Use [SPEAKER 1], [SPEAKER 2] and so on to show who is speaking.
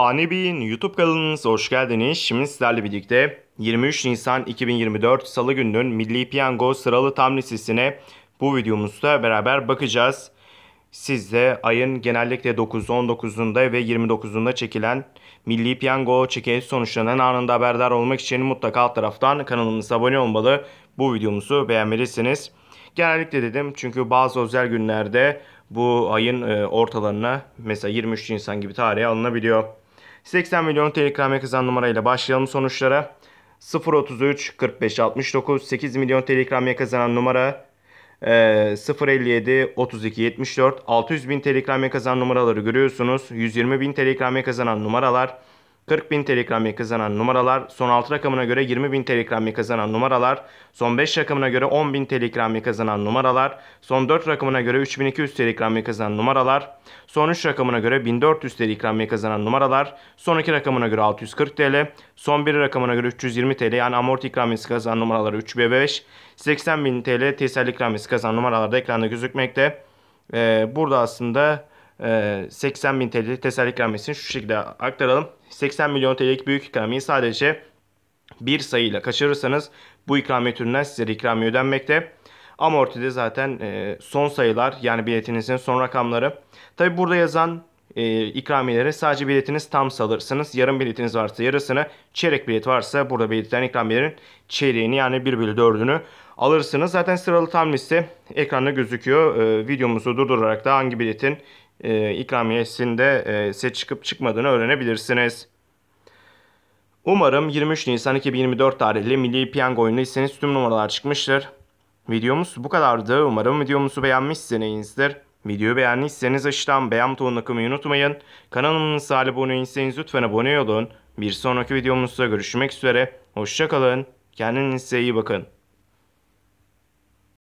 [SPEAKER 1] Hanebi'nin YouTube kanalınıza hoş geldiniz. Şimdi sizlerle birlikte 23 Nisan 2024 Salı gününün Milli Piyango sıralı tam listesine bu videomuzda beraber bakacağız. Siz de ayın genellikle 9, 19'unda ve 29'unda çekilen Milli Piyango çekiliş sonuçlarından anında haberdar olmak için mutlaka alt taraftan kanalımıza abone olmalı. Bu videomuzu beğenmelisiniz. Genellikle dedim çünkü bazı özel günlerde bu ayın e, ortalarına mesela 23 Nisan gibi tarihe alınabiliyor. 80 milyon TL ikramiye kazanan numarayla başlayalım sonuçlara. 033 45 69 8 milyon TL ikramiye kazanan numara e, 057 32 74 600 bin TL ikramiye kazanan numaraları görüyorsunuz. 120 bin TL ikramiye kazanan numaralar 40.000 TL kazanan numaralar, son 6 rakamına göre 20.000 TL kazanan numaralar, son 5 rakamına göre 10.000 TL kazanan numaralar, son 4 rakamına göre 3.200 TL kazanan numaralar, son 3 rakamına göre 1.400 TL kazanan numaralar, son 2 rakamına göre 640 TL, son 1 rakamına göre 320 TL yani amorti ikramiyesi kazanan numaraları 3 ve 5, 80.000 TL teselli ikramiyesi kazanan da ekranda gözükmekte. Ee, burada aslında 80 ee, bin TL teselli ikramiyesini şu şekilde aktaralım. 80 milyon TL'lik büyük ikramiyi sadece bir sayıyla kaçırırsanız bu ikramiye türünden size ikramiye ödenmekte. Amortide zaten e, son sayılar yani biletinizin son rakamları. Tabi burada yazan e, ikramiyeleri sadece biletiniz tam alırsınız. Yarım biletiniz varsa yarısını, çeyrek bilet varsa burada belirtilen ikramiyelerin çeyreğini yani 1 bölü 4'ünü alırsınız. Zaten sıralı tam liste ekranda gözüküyor. Ee, videomuzu durdurarak da hangi biletin e, ikramiyesinde e, size çıkıp çıkmadığını öğrenebilirsiniz. Umarım 23 Nisan 2024 tarihli Milli Piyango oyunu isteniz tüm numaralar çıkmıştır. Videomuz bu kadardı. Umarım videomuzu beğenmişsinizdir. Videoyu beğendiyseniz aşağıdan beğen butonuna kımayı unutmayın. Kanalımıza abone değilseniz lütfen abone olun. Bir sonraki videomuzda görüşmek üzere. Hoşçakalın. Kendinize iyi bakın.